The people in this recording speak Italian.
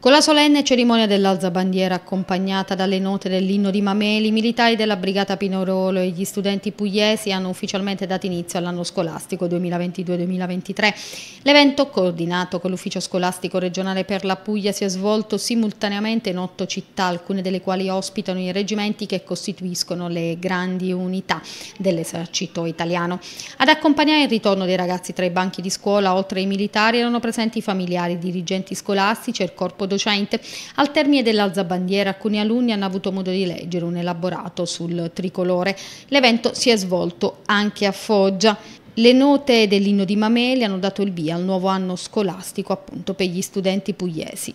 Con la solenne cerimonia dell'alzabandiera accompagnata dalle note dell'inno di Mameli, i militari della Brigata Pinorolo e gli studenti pugliesi hanno ufficialmente dato inizio all'anno scolastico 2022-2023. L'evento, coordinato con l'Ufficio Scolastico Regionale per la Puglia, si è svolto simultaneamente in otto città, alcune delle quali ospitano i reggimenti che costituiscono le grandi unità dell'esercito italiano. Ad accompagnare il ritorno dei ragazzi tra i banchi di scuola, oltre ai militari, erano presenti i familiari, i dirigenti scolastici e il corpo docente. Al termine dell'alzabandiera alcuni alunni hanno avuto modo di leggere un elaborato sul tricolore. L'evento si è svolto anche a Foggia. Le note dell'inno di Mameli hanno dato il via al nuovo anno scolastico appunto per gli studenti pugliesi.